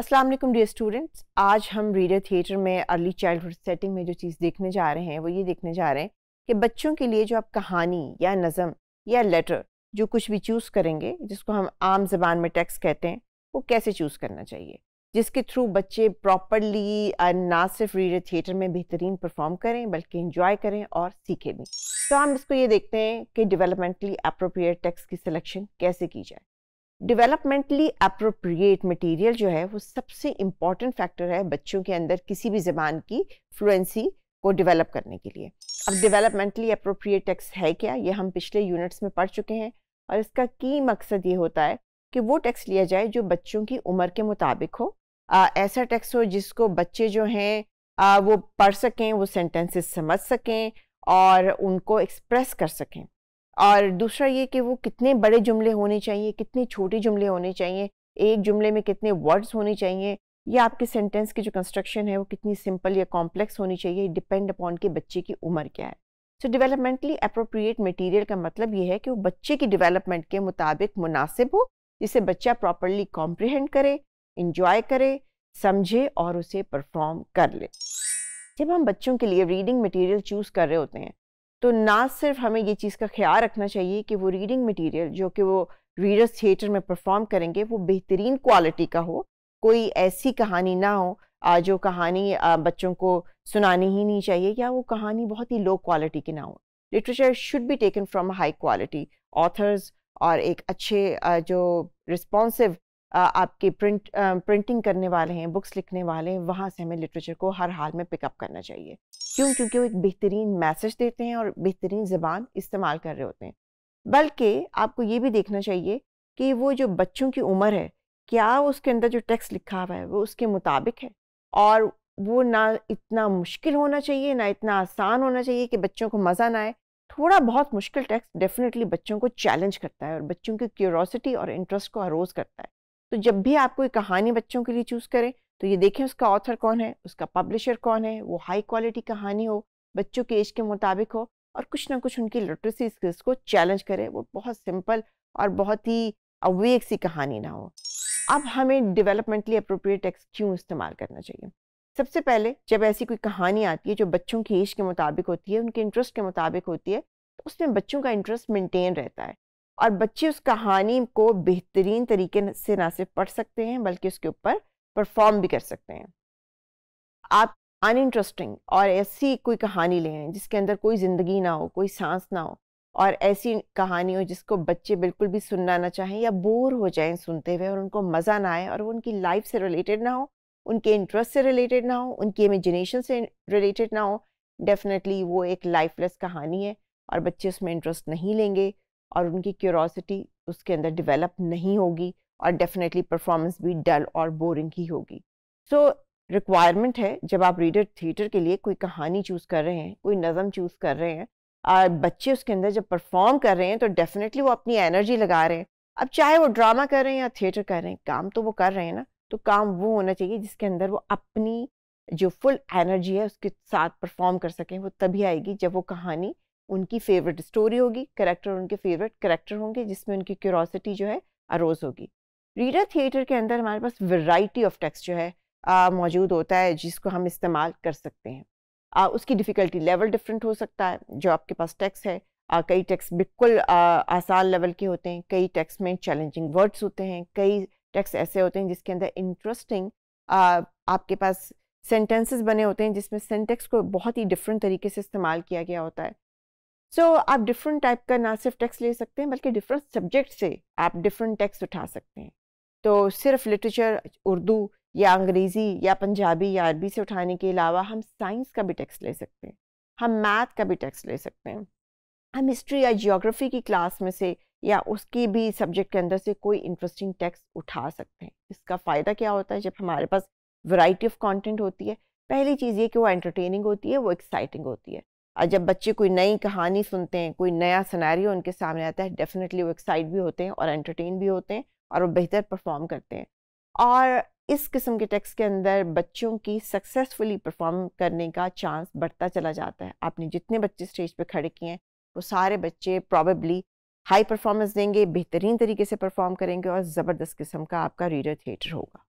अस्सलाम वालेकुम dear students आज हम रीडर थिएटर में अर्ली चाइल्डहुड सेटिंग में जो चीज़ देखने जा रहे हैं वो ये देखने जा रहे हैं कि बच्चों के लिए जो आप कहानी या नज़म या लेटर जो कुछ भी चूज़ करेंगे जिसको हम आम जबान में टैक्स कहते हैं वो कैसे चूज़ करना चाहिए जिसके थ्रू बच्चे प्रॉपरली ना सिर्फ रीडर थिएटर में बेहतरीन परफॉर्म करें बल्कि इंजॉय करें और सीखें भी तो हम इसको ये देखते हैं कि डेवलपमेंटली अप्रोप्रिएट टेक्स्ट की सिलेक्शन कैसे की जाए डेवलपमेंटली अप्रोप्रिएट मटेरियल जो है वो सबसे इम्पॉर्टेंट फैक्टर है बच्चों के अंदर किसी भी ज़बान की फ्लुएंसी को डेवलप करने के लिए अब डेवलपमेंटली अप्रोप्रिएट टेक्स्ट है क्या ये हम पिछले यूनिट्स में पढ़ चुके हैं और इसका की मकसद ये होता है कि वो टेक्स्ट लिया जाए जो बच्चों की उम्र के मुताबिक हो आ, ऐसा टेक्स्ट हो जिसको बच्चे जो हैं वो पढ़ सकें वो सेंटेंसेस समझ सकें और उनको एक्सप्रेस कर सकें और दूसरा ये कि वो कितने बड़े जुमले होने चाहिए कितने छोटे जुमले होने चाहिए एक जुमले में कितने वर्ड्स होने चाहिए या आपके सेंटेंस की जो कंस्ट्रक्शन है वो कितनी सिंपल या कॉम्प्लेक्स होनी चाहिए डिपेंड अपॉन के बच्चे की उम्र क्या है सो डेवलपमेंटली अप्रोप्रिएट मटेरियल का मतलब ये है कि वो बच्चे की डेवलपमेंट के मुताबिक मुनासिब हो जिसे बच्चा प्रॉपरली कॉम्प्रिहेंड करे इंजॉय करे समझे और उसे परफॉर्म कर ले जब हम बच्चों के लिए रीडिंग मटीरियल चूज़ कर रहे होते हैं तो ना सिर्फ हमें ये चीज़ का ख्याल रखना चाहिए कि वो रीडिंग मटेरियल जो कि वो रीडर्स थिएटर में परफॉर्म करेंगे वो बेहतरीन क्वालिटी का हो कोई ऐसी कहानी ना हो जो कहानी बच्चों को सुनानी ही नहीं चाहिए या वो कहानी बहुत ही लो क्वालिटी की ना हो literature should be taken from high quality authors और एक अच्छे जो रिस्पॉन्सिव आपके प्रिंट प्रिंटिंग करने वाले हैं बुक्स लिखने वाले हैं वहाँ से हमें लिटरेचर को हर हाल में पिकअप करना चाहिए क्यों क्योंकि वो एक बेहतरीन मैसेज देते हैं और बेहतरीन ज़बान इस्तेमाल कर रहे होते हैं बल्कि आपको ये भी देखना चाहिए कि वो जो बच्चों की उम्र है क्या उसके अंदर जो टेक्स्ट लिखा हुआ है वो उसके मुताबिक है और वो ना इतना मुश्किल होना चाहिए ना इतना आसान होना चाहिए कि बच्चों को मज़ा ना आए थोड़ा बहुत मुश्किल टेक्स्ट डेफिनेटली बच्चों को चैलेंज करता है और बच्चों की क्यूरोसिटी और इंटरेस्ट को आरोज़ करता है तो जब भी आप कोई कहानी बच्चों के लिए चूज़ करें तो ये देखें उसका ऑथर कौन है उसका पब्लिशर कौन है वो हाई क्वालिटी कहानी हो बच्चों के एज के मुताबिक हो और कुछ ना कुछ उनकी लिटरेसी स्किल्स को चैलेंज करें वो बहुत सिंपल और बहुत ही अवेक सी कहानी ना हो अब हमें डेवलपमेंटली अप्रोप्रिएट टेक्स्ट क्यों इस्तेमाल करना चाहिए सबसे पहले जब ऐसी कोई कहानी आती है जो बच्चों की एज के मुताबिक होती है उनके इंटरेस्ट के मुताबिक होती है तो उसमें बच्चों का इंटरेस्ट मेंटेन रहता है और बच्चे उस कहानी को बेहतरीन तरीके से ना सिर्फ पढ़ सकते हैं बल्कि उसके ऊपर परफॉर्म भी कर सकते हैं आप अनइंटरेस्टिंग और ऐसी कोई कहानी लें जिसके अंदर कोई ज़िंदगी ना हो कोई सांस ना हो और ऐसी कहानी हो जिसको बच्चे बिल्कुल भी सुनना ना चाहें या बोर हो जाएं सुनते हुए और उनको मज़ा ना आए और वो उनकी लाइफ से रिलेटेड ना हो उनके इंटरेस्ट से रिलेटेड ना हो उनकी इमेजिनेशन से रिलेटेड ना हो डेफिनेटली वो एक लाइफलेस कहानी है और बच्चे उसमें इंटरेस्ट नहीं लेंगे और उनकी क्यूरोसिटी उसके अंदर डेवलप नहीं होगी और डेफिनेटली परफॉर्मेंस भी डल और बोरिंग ही होगी सो so, रिक्वायरमेंट है जब आप रीडर थिएटर के लिए कोई कहानी चूज़ कर रहे हैं कोई नज़म चूज़ कर रहे हैं और बच्चे उसके अंदर जब परफॉर्म कर रहे हैं तो डेफिनेटली वो अपनी एनर्जी लगा रहे हैं अब चाहे वो ड्रामा कर रहे हैं या थिएटर कर रहे हैं काम तो वो कर रहे हैं ना तो काम वो होना चाहिए जिसके अंदर वो अपनी जो फुल एनर्जी है उसके साथ परफॉर्म कर सकें वो तभी आएगी जब वो कहानी उनकी फेवरेट स्टोरी होगी करेक्टर उनके फेवरेट करेक्टर होंगे जिसमें उनकी क्यूरोसिटी जो है अरोज़ होगी रीडर थिएटर के अंदर हमारे पास वैरायटी ऑफ टेक्स्ट जो है मौजूद होता है जिसको हम इस्तेमाल कर सकते हैं आ, उसकी डिफ़िकल्टी लेवल डिफरेंट हो सकता है जो आपके पास टेक्स्ट है आ, कई टेक्स बिल्कुल आसान लेवल के होते हैं कई टेक्स में चैलेंजिंग वर्ड्स होते हैं कई टेक्स ऐसे होते हैं जिसके अंदर इंटरेस्टिंग आपके पास सेंटेंसेस बने होते हैं जिसमें सेंटेक्स को बहुत ही डिफरेंट तरीके से इस्तेमाल किया गया होता है सो so, आप डिफरेंट टाइप का ना सिर्फ टेक्स्ट ले सकते हैं बल्कि डिफरेंट सब्जेक्ट से आप डिफरेंट टेक्स्ट उठा सकते हैं तो सिर्फ लिटरेचर उर्दू या अंग्रेज़ी या पंजाबी या अरबी से उठाने के अलावा हम साइंस का भी टेक्स्ट ले सकते हैं हम मैथ का भी टेक्स्ट ले सकते हैं हम हिस्ट्री या जियोग्राफी की क्लास में से या उसकी भी सब्जेक्ट के अंदर से कोई इंटरेस्टिंग टेक्स्ट उठा सकते हैं इसका फ़ायदा क्या होता है जब हमारे पास वैरायटी ऑफ कंटेंट होती है पहली चीज़ ये कि वो एंटरटेनिंग होती है वो एक्साइटिंग होती है और जब बच्चे कोई नई कहानी सुनते हैं कोई नया सिनेरियो उनके सामने आता है डेफिनेटली वो एक्साइट भी होते हैं और एंटरटेन भी होते हैं और वो बेहतर परफॉर्म करते हैं और इस किस्म के टेक्स्ट के अंदर बच्चों की सक्सेसफुली परफॉर्म करने का चांस बढ़ता चला जाता है आपने जितने बच्चे स्टेज पर खड़े किए हैं वो सारे बच्चे प्रॉबेबली हाई परफॉर्मेंस देंगे बेहतरीन तरीके से परफॉर्म करेंगे और ज़बरदस्त किस्म का आपका रीडर थिएटर होगा